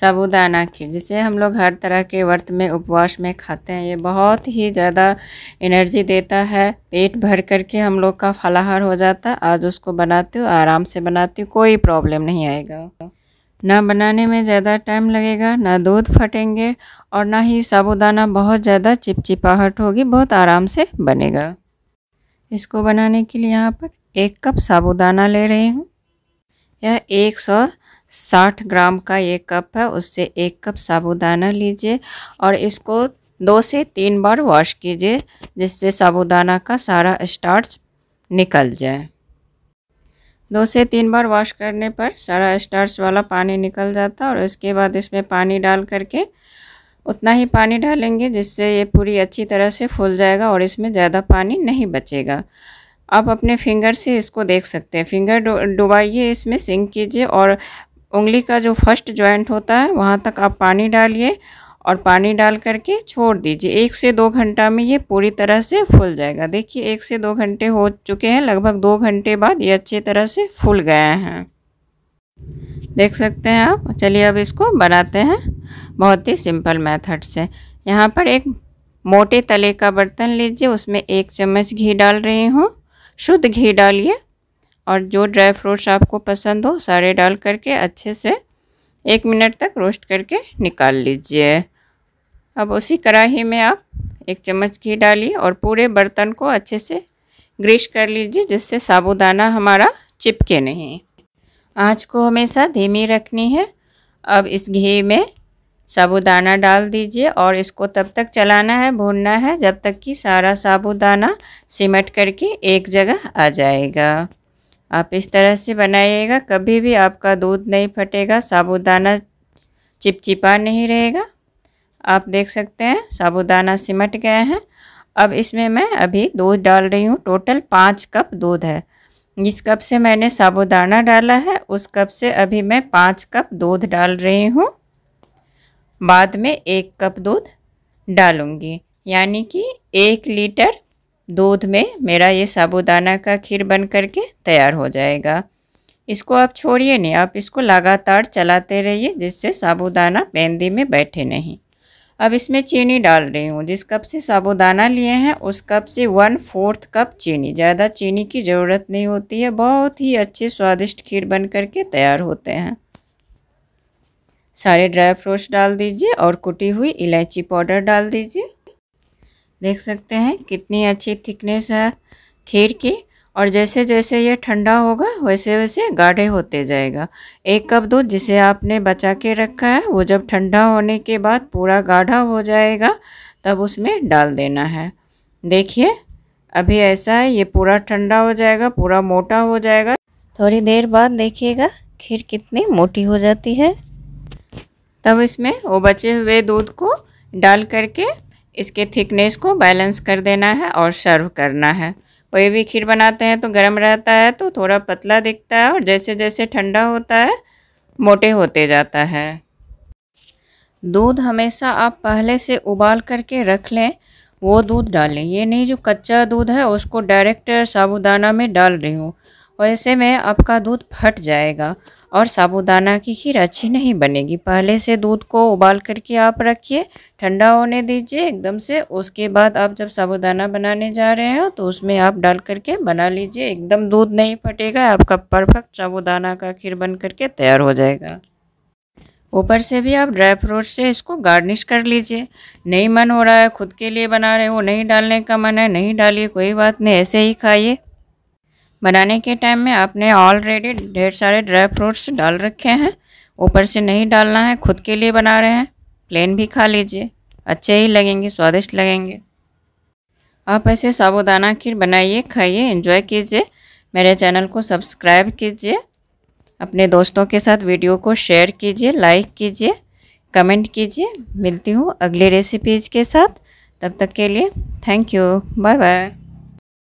साबूदाना खीर जिसे हम लोग हर तरह के व्रत में उपवास में खाते हैं ये बहुत ही ज़्यादा एनर्जी देता है पेट भर करके हम लोग का फलाहार हो जाता है आज उसको बनाती हूँ आराम से बनाती हूँ कोई प्रॉब्लम नहीं आएगा ना बनाने में ज़्यादा टाइम लगेगा ना दूध फटेंगे और ना ही साबूदाना बहुत ज़्यादा चिपचिपाहट होगी बहुत आराम से बनेगा इसको बनाने के लिए यहाँ पर एक कप साबूदाना ले रही हूँ यह एक सौ साठ ग्राम का ये कप है उससे एक कप साबुदाना लीजिए और इसको दो से तीन बार वॉश कीजिए जिससे साबुदाना का सारा स्टार्च निकल जाए दो से तीन बार वॉश करने पर सारा स्टार्च वाला पानी निकल जाता और उसके बाद इसमें पानी डाल करके उतना ही पानी डालेंगे जिससे ये पूरी अच्छी तरह से फूल जाएगा और इसमें ज़्यादा पानी नहीं बचेगा आप अपने फिंगर से इसको देख सकते हैं फिंगर डुबाइए इसमें सिंक कीजिए और उंगली का जो फर्स्ट जॉइंट होता है वहाँ तक आप पानी डालिए और पानी डाल करके छोड़ दीजिए एक से दो घंटा में ये पूरी तरह से फूल जाएगा देखिए एक से दो घंटे हो चुके हैं लगभग दो घंटे बाद ये अच्छी तरह से फूल गए हैं देख सकते हैं आप चलिए अब इसको बनाते हैं बहुत ही सिंपल मेथड से यहाँ पर एक मोटे तले का बर्तन लीजिए उसमें एक चम्मच घी डाल रही हूँ शुद्ध घी डालिए और जो ड्राई फ्रूट्स आपको पसंद हो सारे डाल करके अच्छे से एक मिनट तक रोस्ट करके निकाल लीजिए अब उसी कढ़ाही में आप एक चम्मच घी डालिए और पूरे बर्तन को अच्छे से ग्रीस कर लीजिए जिससे साबुदाना हमारा चिपके नहीं आँच को हमेशा धीमी रखनी है अब इस घी में साबुदाना डाल दीजिए और इसको तब तक चलाना है भूनना है जब तक कि सारा साबुदाना सिमट करके एक जगह आ जाएगा आप इस तरह से बनाइएगा कभी भी आपका दूध नहीं फटेगा साबुदाना चिपचिपा नहीं रहेगा आप देख सकते हैं साबुदाना सिमट गए हैं अब इसमें मैं अभी दूध डाल रही हूँ टोटल पाँच कप दूध है जिस कप से मैंने साबुदाना डाला है उस कप से अभी मैं पाँच कप दूध डाल रही हूँ बाद में एक कप दूध डालूँगी यानी कि एक लीटर दूध में मेरा ये साबुदाना का खीर बन करके तैयार हो जाएगा इसको आप छोड़िए नहीं आप इसको लगातार चलाते रहिए जिससे साबूदाना बेंदी में बैठे नहीं अब इसमें चीनी डाल रही हूँ जिस कप से साबूदाना लिए हैं उस कप से वन फोर्थ कप चीनी ज़्यादा चीनी की ज़रूरत नहीं होती है बहुत ही अच्छे स्वादिष्ट खीर बन करके तैयार होते हैं सारे ड्राई फ्रूट्स डाल दीजिए और कुटी हुई इलायची पाउडर डाल दीजिए देख सकते हैं कितनी अच्छी थिकनेस है खीर की और जैसे जैसे ये ठंडा होगा वैसे वैसे गाढ़े होते जाएगा एक कप दूध जिसे आपने बचा के रखा है वो जब ठंडा होने के बाद पूरा गाढ़ा हो जाएगा तब उसमें डाल देना है देखिए अभी ऐसा है ये पूरा ठंडा हो जाएगा पूरा मोटा हो जाएगा थोड़ी देर बाद देखिएगा खीर कितनी मोटी हो जाती है तब इसमें वो बचे हुए दूध को डाल करके इसके थिकनेस को बैलेंस कर देना है और सर्व करना है कोई भी खीर बनाते हैं तो गर्म रहता है तो थोड़ा पतला दिखता है और जैसे जैसे ठंडा होता है मोटे होते जाता है दूध हमेशा आप पहले से उबाल करके रख लें वो दूध डालें ये नहीं जो कच्चा दूध है उसको डायरेक्ट साबुदाना में डाल रही हूँ वैसे में आपका दूध फट जाएगा और साबूदाना की खीर अच्छी नहीं बनेगी पहले से दूध को उबाल करके आप रखिए ठंडा होने दीजिए एकदम से उसके बाद आप जब साबूदाना बनाने जा रहे हो तो उसमें आप डाल करके बना लीजिए एकदम दूध नहीं फटेगा आपका परफेक्ट साबूदाना का खीर बन करके तैयार हो जाएगा ऊपर से भी आप ड्राई फ्रूट से इसको गार्निश कर लीजिए नहीं मन हो रहा है खुद के लिए बना रहे हो नहीं डालने का मन है नहीं डालिए कोई बात नहीं ऐसे ही खाइए बनाने के टाइम में आपने ऑलरेडी ढेर सारे ड्राई फ्रूट्स डाल रखे हैं ऊपर से नहीं डालना है खुद के लिए बना रहे हैं प्लेन भी खा लीजिए अच्छे ही लगेंगे स्वादिष्ट लगेंगे आप ऐसे साबुदाना खीर बनाइए खाइए इंजॉय कीजिए मेरे चैनल को सब्सक्राइब कीजिए अपने दोस्तों के साथ वीडियो को शेयर कीजिए लाइक कीजिए कमेंट कीजिए मिलती हूँ अगले रेसिपीज़ के साथ तब तक के लिए थैंक यू बाय बाय